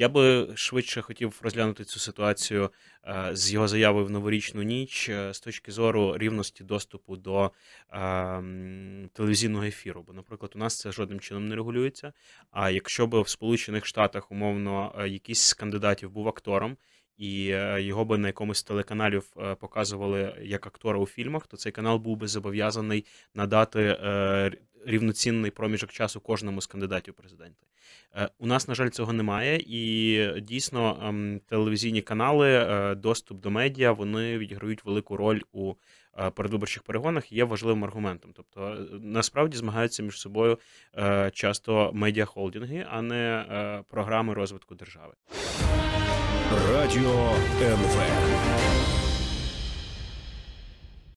Я би швидше хотів розглянути цю ситуацію е, з його заявою в новорічну ніч е, з точки зору рівності доступу до е, телевізійного ефіру. Бо, наприклад, у нас це жодним чином не регулюється. А якщо б в Сполучених Штатах умовно якийсь з кандидатів був актором. І його би на якомусь телеканалів показували як актора у фільмах, то цей канал був би зобов'язаний надати рівноцінний проміжок часу кожному з кандидатів президента. Е, у нас, на жаль, цього немає, і дійсно ем, телевізійні канали, е, доступ до медіа, вони відіграють велику роль у е, передвиборчих перегонах. Є важливим аргументом. Тобто, насправді змагаються між собою часто медіахолдинги, а не програми розвитку держави. Радіо НВ.